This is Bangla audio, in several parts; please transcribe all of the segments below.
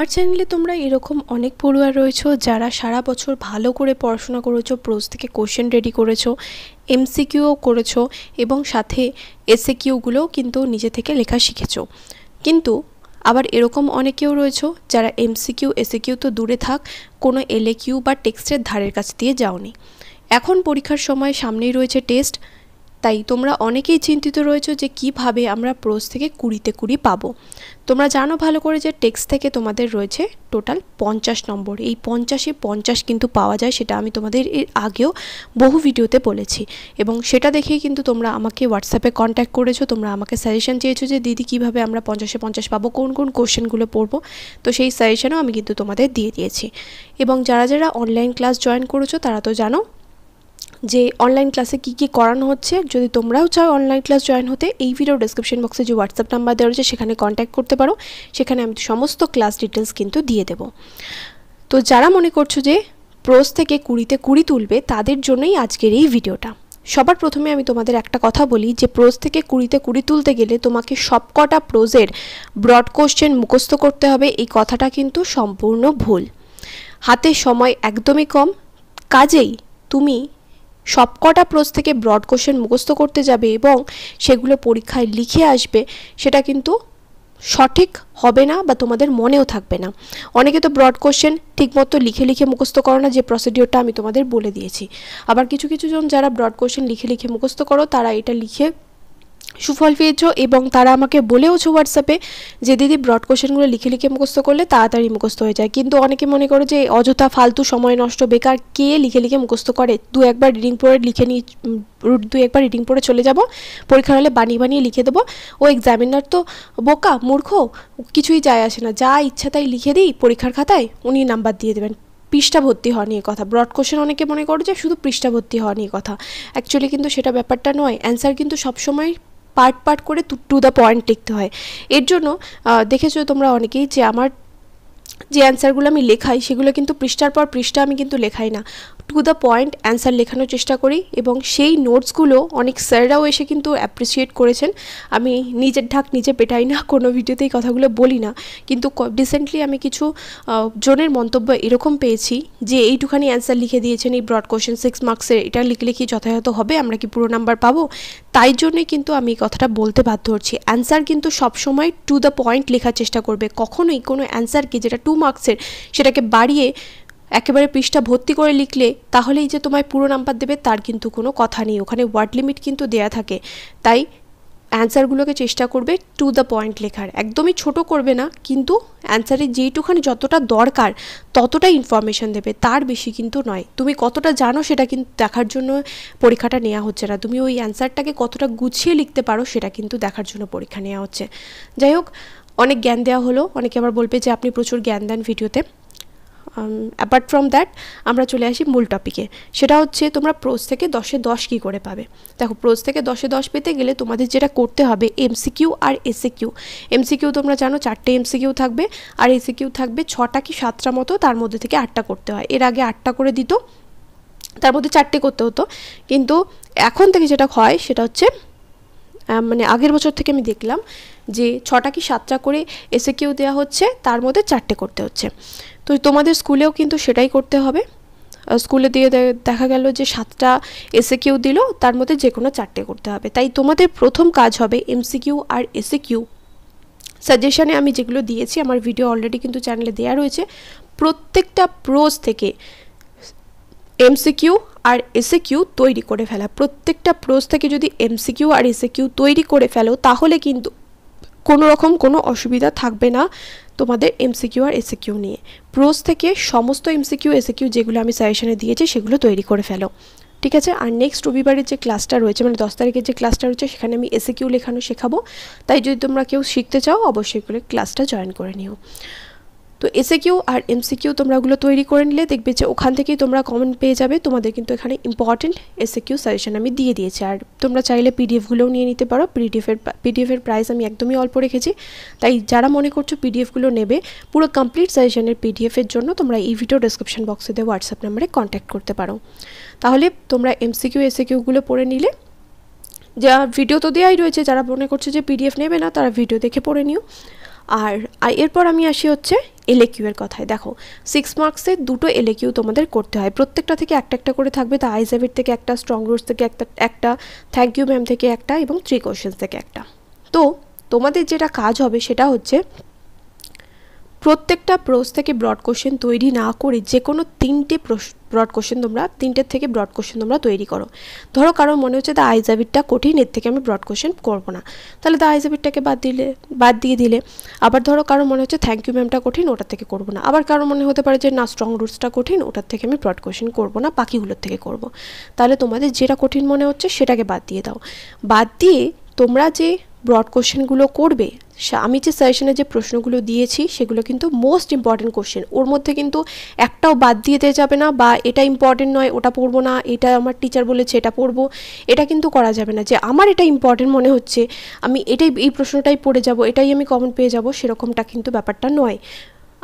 আমার চ্যানেলে তোমরা এরকম অনেক পড়ুয়া রয়েছো যারা সারা বছর ভালো করে পড়াশোনা করেছো প্রোজ থেকে কোশ্চেন রেডি করেছো এমসিকিউও করেছো এবং সাথে এসএ কিউগুলোও কিন্তু নিজে থেকে লেখা শিখেছো কিন্তু আবার এরকম অনেকেও রয়েছে যারা এমসিকিউ কিউ তো দূরে থাক কোনো কিউ বা টেক্সটের ধারের কাছ দিয়ে যাওনি এখন পরীক্ষার সময় সামনেই রয়েছে টেস্ট তাই তোমরা অনেকেই চিন্তিত রয়েছে যে কিভাবে আমরা প্রোস থেকে কুড়িতে কুড়ি পাবো তোমরা জানো ভালো করে যে টেক্সট থেকে তোমাদের রয়েছে টোটাল পঞ্চাশ নম্বর এই পঞ্চাশে পঞ্চাশ কিন্তু পাওয়া যায় সেটা আমি তোমাদের এর আগেও বহু ভিডিওতে বলেছি এবং সেটা দেখেই কিন্তু তোমরা আমাকে হোয়াটসঅ্যাপে কন্ট্যাক্ট করেছো তোমরা আমাকে সাজেশন চেয়েছো যে দিদি কিভাবে আমরা পঞ্চাশে পঞ্চাশ পাবো কোন কোন কোশ্চেনগুলো পড়বো তো সেই সাজেশনও আমি কিন্তু তোমাদের দিয়ে দিয়েছি এবং যারা যারা অনলাইন ক্লাস জয়েন করেছো তারা তো জানো যে অনলাইন ক্লাসে কি কি করানো হচ্ছে যদি তোমরাও চাও অনলাইন ক্লাস জয়েন হতে এই ভিডিও ডিসক্রিপশন বক্সে যে হোয়াটসঅ্যাপ নাম্বার দেওয়া রয়েছে সেখানে কন্ট্যাক্ট করতে পারো সেখানে আমি সমস্ত ক্লাস ডিটেলস কিন্তু দিয়ে দেবো তো যারা মনে করছো যে প্রোস থেকে কুড়িতে কুড়ি তুলবে তাদের জন্যই আজকের এই ভিডিওটা সবার প্রথমে আমি তোমাদের একটা কথা বলি যে প্রোজ থেকে কুড়িতে কুড়ি তুলতে গেলে তোমাকে সবকটা প্রোজের ব্রড কোশ্চেন মুখস্থ করতে হবে এই কথাটা কিন্তু সম্পূর্ণ ভুল হাতে সময় একদমই কম কাজেই তুমি সবকটা প্রোজ থেকে ব্রড কোশ্চেন মুখস্থ করতে যাবে এবং সেগুলো পরীক্ষায় লিখে আসবে সেটা কিন্তু সঠিক হবে না বা তোমাদের মনেও থাকবে না অনেকে তো ব্রড কোশ্চেন ঠিকমতো লিখে লিখে মুখস্থ করো না যে প্রসিডিওরটা আমি তোমাদের বলে দিয়েছি আবার কিছু কিছু জন যারা ব্রড কোশ্চেন লিখে লিখে মুখস্থ করো তারা এটা লিখে সুফল পেয়েছ এবং তারা আমাকে বলেওছো হোয়াটসঅ্যাপে যে দিদি ব্রড কোশ্চেনগুলো লিখে লিখে মুখস্থ করলে তাড়াতাড়ি মুখস্থ হয়ে যায় কিন্তু অনেকে মনে করে যে অযথা ফালতু সময় নষ্ট বেকার কে লিখে লিখে মুখস্থ করে দু একবার রিডিং পড়ে লিখে রুট দু একবার রিডিং পড়ে চলে যাব পরীক্ষার হলে বানিয়ে বানিয়ে লিখে দেবো ও এক্সামিনার তো বোকা মূর্খ কিছুই যায় আসে না যা ইচ্ছা তাই লিখে দিই পরীক্ষার খাতায় উনি নাম্বার দিয়ে দেবেন পৃষ্ঠা ভর্তি হওয়া নিয়ে কথা ব্রড কোশ্চেন অনেকে মনে করে যে শুধু পৃষ্ঠা ভর্তি হওয়া নিয়ে কথা অ্যাকচুয়ালি কিন্তু সেটা ব্যাপারটা নয় অ্যান্সার কিন্তু সবসময় পার্ট পার্ট করে টু টু দ্য পয়েন্ট লিখতে হয় এর জন্য দেখেছো তোমরা অনেকেই যে আমার যে অ্যান্সারগুলো আমি লেখাই সেগুলো কিন্তু পৃষ্ঠার পর পৃষ্ঠা আমি কিন্তু লেখাই না টু দ্য পয়েন্ট অ্যান্সার লেখানোর চেষ্টা করি এবং সেই নোটসগুলো অনেক স্যাররাও এসে কিন্তু অ্যাপ্রিসিয়েট করেছেন আমি নিজের ঢাক নিজে পেটাই না কোনো ভিডিওতেই কথাগুলো বলি না কিন্তু রিসেন্টলি আমি কিছু জনের মন্তব্য এরকম পেয়েছি যে এইটুখানি অ্যান্সার লিখে দিয়েছেন এই ব্রড কোশ্চেন সিক্স মার্কসের এটা লিখলে কি যথাযথ হবে আমরা কি পুরো নাম্বার পাবো তাই জন্যে কিন্তু আমি কথাটা বলতে বাধ্য হচ্ছি অ্যান্সার কিন্তু সবসময় টু দ্য পয়েন্ট লেখার চেষ্টা করবে কখনোই কোনো অ্যান্সারকে যেটা টু মার্কসের সেটাকে বাড়িয়ে একেবারে পৃষ্ঠা ভর্তি করে লিখলে তাহলেই যে তোমায় পুরো নাম্বার দেবে তার কিন্তু কোনো কথা নেই ওখানে ওয়ার্ড লিমিট কিন্তু দেয়া থাকে তাই অ্যান্সারগুলোকে চেষ্টা করবে টু দ্য পয়েন্ট লেখার একদমই ছোট করবে না কিন্তু অ্যান্সারে যেইটুখানে যতটা দরকার ততটা ইনফরমেশান দেবে তার বেশি কিন্তু নয় তুমি কতটা জানো সেটা কিন্তু দেখার জন্য পরীক্ষাটা নেওয়া হচ্ছে না তুমি ওই অ্যান্সারটাকে কতটা গুছিয়ে লিখতে পারো সেটা কিন্তু দেখার জন্য পরীক্ষা নেওয়া হচ্ছে যাই হোক অনেক জ্ঞান দেওয়া হলো অনেকে আবার বলবে যে আপনি প্রচুর জ্ঞান দেন ভিডিওতে অ্যাপার্ট ফ্রম দ্যাট আমরা চলে আসি মূল টপিকে সেটা হচ্ছে তোমরা প্রোজ থেকে দশে দশ কী করে পাবে দেখো প্রোজ থেকে দশে দশ পেতে গেলে তোমাদের যেটা করতে হবে এমসিকিউ আর এসিকিউ এমসিকিউ তোমরা জানো চারটে এমসিকিউ থাকবে আর এসিকিউ থাকবে ছটা কি সাতটা মতো তার মধ্যে থেকে আটটা করতে হয় এর আগে আটটা করে দিত তার মধ্যে চারটে করতে হতো কিন্তু এখন থেকে যেটা হয় সেটা হচ্ছে মানে আগের বছর থেকে আমি দেখলাম যে ছটা কি সাতটা করে এসে কেউ দেওয়া হচ্ছে তার মধ্যে চারটে করতে হচ্ছে তো তোমাদের স্কুলেও কিন্তু সেটাই করতে হবে স্কুলে দিয়ে দেখা গেল যে সাতটা এসে কিউ দিল তার মধ্যে যে কোনো চারটে করতে হবে তাই তোমাদের প্রথম কাজ হবে এমসিকিউ আর এসে কিউ সাজেশানে আমি যেগুলো দিয়েছি আমার ভিডিও অলরেডি কিন্তু চ্যানেলে দেওয়া রয়েছে প্রত্যেকটা প্রোজ থেকে এমসিকিউ আর এসএকিউ তৈরি করে ফেলা প্রত্যেকটা প্রোজ থেকে যদি এমসিকিউ আর এসএকিউ তৈরি করে ফেলো তাহলে কিন্তু কোনো রকম কোনো অসুবিধা থাকবে না তোমাদের এমসিকিউ আর এসিকিউ নিয়ে প্রোজ থেকে সমস্ত এমসিকিউ এসিকিউ যেগুলো আমি সাজেশনে দিয়েছি সেগুলো তৈরি করে ফেলো ঠিক আছে আর নেক্সট রবিবারের যে ক্লাসটা রয়েছে মানে দশ তারিখের যে ক্লাসটা রয়েছে সেখানে আমি এসএকিউ লেখানো শেখাবো তাই যদি তোমরা কেউ শিখতে চাও অবশ্যই ক্লাসটা জয়েন করে নিও তো এসে কিউ আর এমসি কিউ তোমরা ওগুলো তৈরি করে নিলে দেখবে যে ওখান থেকেই তোমরা কমেন্ট পেয়ে যাবে তোমাদের কিন্তু এখানে ইম্পর্টেন্ট এসে কিউ সাজেশন আমি দিয়ে দিয়েছি আর তোমরা চাইলে পিডিএফগুলোও নিয়ে নিতে পারো পিডিএফের পিডিএফের প্রাইস আমি একদমই অল্প রেখেছি তাই যারা মনে করছো পিডিএফগুলো নেবে পুরো কমপ্লিট সাজেশনের পিডিএফের জন্য তোমরা এই ভিডিও ডেসক্রিপশন বক্সে দিয়ে হোয়াটসঅ্যাপ নাম্বারে কন্ট্যাক্ট করতে পারো তাহলে তোমরা এমসিকিউ এসে কিউগুলো পড়ে নিলে যা ভিডিও তো দেওয়াই রয়েছে যারা মনে করছে যে পিডিএফ নেবে না তারা ভিডিও দেখে পড়ে নিও আর এরপর আমি আসি হচ্ছে এলএকিউ এর কথায় দেখো সিক্স মার্কসের দুটো এলএকিউ তোমাদের করতে হয় প্রত্যেকটা থেকে একটা একটা করে থাকবে তা আইজাভিট e থেকে একটা স্ট্রং রুটস থেকে একটা একটা থ্যাংক ইউ ম্যাম থেকে একটা এবং থ্রি কোশ্চেন্স থেকে একটা তো তোমাদের যেটা কাজ হবে সেটা হচ্ছে প্রত্যেকটা প্রোস থেকে ব্রড কোশ্চেন তৈরি না করে যে কোনো তিনটে প্রশ্ন ব্রড কোশ্চেন তোমরা তিনটের থেকে ব্রড কোশ্চেন তোমরা তৈরি করো ধরো কারোর মনে হচ্ছে দ্য আইজাবিটটা কঠিন এর থেকে আমি ব্রড কোশ্চেন করবো না তাহলে দ্য আইজাবিটটাকে বাদ দিলে বাদ দিয়ে দিলে আবার ধরো কারোর মনে হচ্ছে থ্যাংক ইউ ম্যামটা কঠিন ওটার থেকে করবো না আবার কারোর মনে হতে পারে যে না স্ট্রং রুটসটা কঠিন ওটার থেকে আমি ব্রড কোশ্চেন করবো না বাকিগুলোর থেকে করব। তাহলে তোমাদের যেটা কঠিন মনে হচ্ছে সেটাকে বাদ দিয়ে দাও বাদ দিয়ে তোমরা যে ব্রড কোশ্চেনগুলো করবে আমি যে সাজেশনে যে প্রশ্নগুলো দিয়েছি সেগুলো কিন্তু মোস্ট ইম্পর্টেন্ট কোশ্চেন ওর মধ্যে কিন্তু একটাও বাদ দিয়ে দেওয়া যাবে না বা এটা ইম্পর্টেন্ট নয় ওটা পড়বো না এটা আমার টিচার বলেছে এটা পড়বো এটা কিন্তু করা যাবে না যে আমার এটা ইম্পর্টেন্ট মনে হচ্ছে আমি এটাই এই প্রশ্নটাই পড়ে যাব এটাই আমি কমন পেয়ে যাব সেরকমটা কিন্তু ব্যাপারটা নয়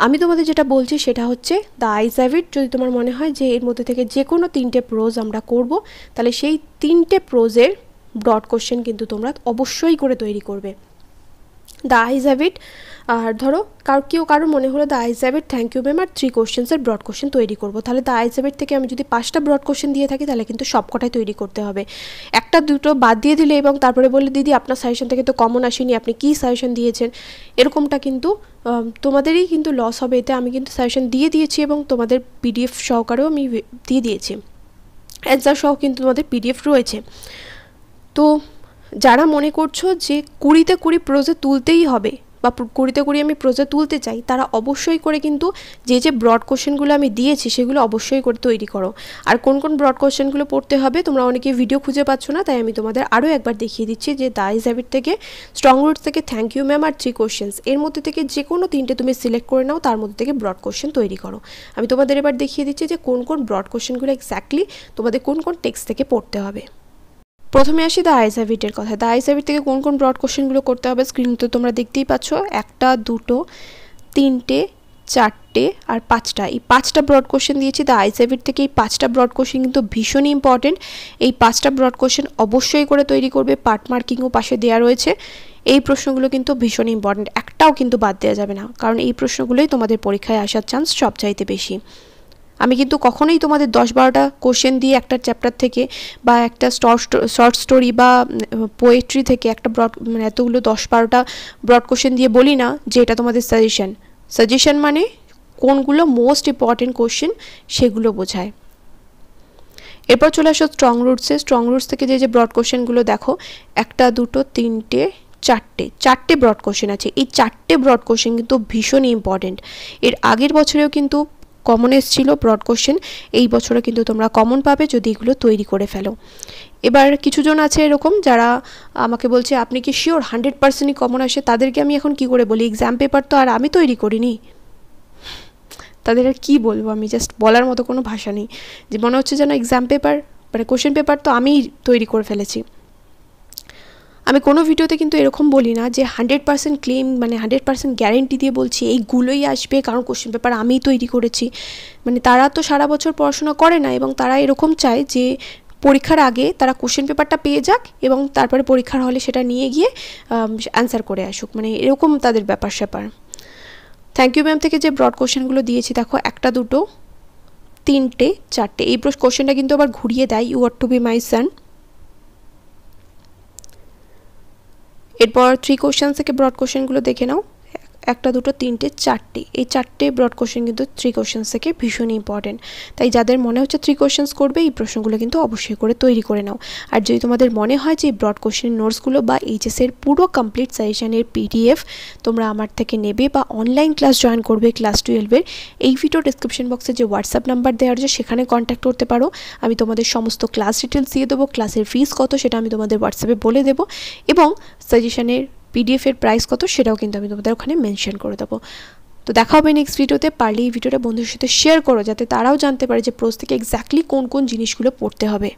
আমি তোমাদের যেটা বলছি সেটা হচ্ছে দ্য আইস অ্যাভিট যদি তোমার মনে হয় যে এর মধ্যে থেকে যে কোনো তিনটে প্রোজ আমরা করব তাহলে সেই তিনটে প্রোজের ব্রড কোশ্চেন কিন্তু তোমরা অবশ্যই করে তৈরি করবে দ্য আইজ হ্যাবিট আর ধরো কারো কেউ কারোর মনে হলো the eyes have thank you ma'am আর থ্রি কোশ্চেন্সের ব্রড কোশ্চেন তৈরি করবো তাহলে দ্য আইজ হ্যাবিট থেকে আমি যদি পাঁচটা ব্রড কোশ্চেন দিয়ে থাকি তাহলে কিন্তু সবকটাই তৈরি করতে হবে একটা দুটো বাদ দিয়ে দিলে এবং তারপরে বললে দিদি আপনার সাজেশন থেকে তো কমন আসেনি আপনি কী সাজেশন দিয়েছেন এরকমটা কিন্তু তোমাদেরই কিন্তু লস হবে এতে আমি কিন্তু সাজেশন দিয়ে দিয়েছি এবং তোমাদের পিডিএফ সহকারেও আমি দিয়ে দিয়েছি অ্যান্সার সহ কিন্তু তোমাদের পিডিএফ রয়েছে তো যারা মনে করছো যে কুড়িতে কুড়ি প্রোজে তুলতেই হবে বা কুড়িতে কুড়ি আমি প্রোজে তুলতে চাই তারা অবশ্যই করে কিন্তু যে যে ব্রড কোশ্চেনগুলো আমি দিয়েছি সেগুলো অবশ্যই করে তৈরি করো আর কোন কোন ব্রড কোশ্চেনগুলো পড়তে হবে তোমরা অনেকে ভিডিও খুঁজে পাচ্ছ না তাই আমি তোমাদের আরও একবার দেখিয়ে দিচ্ছি যে দা ইজ হ্যাবিট থেকে স্ট্রং রুটস থেকে থ্যাংক ইউ ম্যাম আর থ্রি কোশ্চেন্স এর মধ্যে থেকে যে কোনো তিনটে তুমি সিলেক্ট করে নাও তার মধ্যে থেকে ব্রড কোশ্চেন তৈরি করো আমি তোমাদের এবার দেখিয়ে দিচ্ছি যে কোন কোন ব্রড কোশ্চেনগুলো এক্স্যাক্টলি তোমাদের কোন কোন টেক্সট থেকে পড়তে হবে প্রথমে আসি দ্য আইসাভিটের কথা দ্য আইসাভিট থেকে কোন কোন ব্রড কোশ্চেনগুলো করতে হবে স্ক্রিন তো তোমরা দেখতেই পাচ্ছ একটা দুটো তিনটে চারটে আর পাঁচটা এই পাঁচটা ব্রড কোশ্চেন দিয়েছি দ্য আইসাভিট থেকে এই পাঁচটা ব্রড কোশ্চেন কিন্তু ভীষণই ইম্পর্টেন্ট এই পাঁচটা ব্রড কোশ্চেন অবশ্যই করে তৈরি করবে পার্ট মার্কিংও পাশে দেওয়া রয়েছে এই প্রশ্নগুলো কিন্তু ভীষণ ইম্পর্টেন্ট একটাও কিন্তু বাদ দেওয়া যাবে না কারণ এই প্রশ্নগুলোই তোমাদের পরীক্ষায় আসার চান্স সবচাইতে বেশি আমি কিন্তু কখনোই তোমাদের দশ বারোটা কোশ্চেন দিয়ে একটা চ্যাপ্টার থেকে বা একটা শর্ট স্টোরি বা পোয়েট্রি থেকে একটা ব্রড মানে এতগুলো দশ বারোটা ব্রড কোশ্চেন দিয়ে বলি না যে এটা তোমাদের সাজেশন সাজেশন মানে কোনগুলো মোস্ট ইম্পর্টেন্ট কোশ্চেন সেগুলো বোঝায় এরপর চলে আসো স্ট্রং রুটসে স্ট্রং রুটস থেকে যে যে ব্রড কোশ্চেনগুলো দেখো একটা দুটো তিনটে চারটে চারটে ব্রড কোশ্চেন আছে এই চারটে ব্রড কোশ্চেন কিন্তু ভীষণই ইম্পর্টেন্ট এর আগের বছরেও কিন্তু কমন এসেছিলো ব্রড কোশ্চেন এই বছরে কিন্তু তোমরা কমন পাবে যদি এগুলো তৈরি করে ফেলো এবার কিছুজন আছে এরকম যারা আমাকে বলছে আপনি কি শিওর হান্ড্রেড পার্সেন্টই কমন আসে তাদেরকে আমি এখন কি করে বলি এক্সাম পেপার তো আর আমি তৈরি করিনি তাদের আর কী বলবো আমি জাস্ট বলার মতো কোনো ভাষা নেই যে মনে হচ্ছে যেন এক্সাম পেপার মানে কোশ্চেন পেপার তো আমি তৈরি করে ফেলেছি আমি কোনো ভিডিওতে কিন্তু এরকম বলি না যে হান্ড্রেড পার্সেন্ট ক্লেম মানে হান্ড্রেড পার্সেন্ট গ্যারেন্টি দিয়ে বলছি এইগুলোই আসবে কারণ কোশ্চেন পেপার আমিই তৈরি করেছি মানে তারা তো সারা বছর পড়াশোনা করে না এবং তারা এরকম চায় যে পরীক্ষার আগে তারা কোশ্চেন পেপারটা পেয়ে যাক এবং তারপরে পরীক্ষার হলে সেটা নিয়ে গিয়ে অ্যান্সার করে আসুক মানে এরকম তাদের ব্যাপার স্যাপার থ্যাংক ইউ ম্যাম থেকে যে ব্রড কোশ্চেনগুলো দিয়েছি দেখো একটা দুটো তিনটে চারটে এই কোশ্চেনটা কিন্তু আবার ঘুরিয়ে দেয় you are to be my son एरपर थ्री कोश्चन्स ब्रड कोश्चनगुलो देखे नाओ একটা দুটো তিনটে চারটে এই চারটে ব্রড কোশ্চেন কিন্তু থ্রি কোশ্চেন্স থেকে ভীষণ ইম্পর্টেন্ট তাই যাদের মনে হচ্ছে থ্রি কোশ্চেন্স করবে এই প্রশ্নগুলো কিন্তু অবশ্যই করে তৈরি করে নাও আর যদি তোমাদের মনে হয় যে ব্রড কোশ্চেন নোটসগুলো বা এইচএসের পুরো কমপ্লিট সাজেশানের পিডিএফ তোমরা আমার থেকে নেবে বা অনলাইন ক্লাস জয়েন করবে ক্লাস টুয়েলভের এই ভিডিও ডিসক্রিপশন বক্সে যে হোয়াটসঅ্যাপ নাম্বার দেওয়া আছে সেখানে কন্ট্যাক্ট করতে পারো আমি তোমাদের সমস্ত ক্লাস ডিটেলস দিয়ে দেবো ক্লাসের ফিস কত সেটা আমি তোমাদের হোয়াটসঅ্যাপে বলে দেবো এবং সাজেশানের পিডিএফের প্রাইস কত সেটাও কিন্তু আমি তোমাদের ওখানে মেনশন করে দেবো তো দেখা হবে নেক্সট ভিডিওতে পারলে এই ভিডিওটা বন্ধুদের সাথে শেয়ার করো যাতে তারাও জানতে পারে যে প্রোজ থেকে এক্স্যাক্টলি কোন কোন জিনিসগুলো পড়তে হবে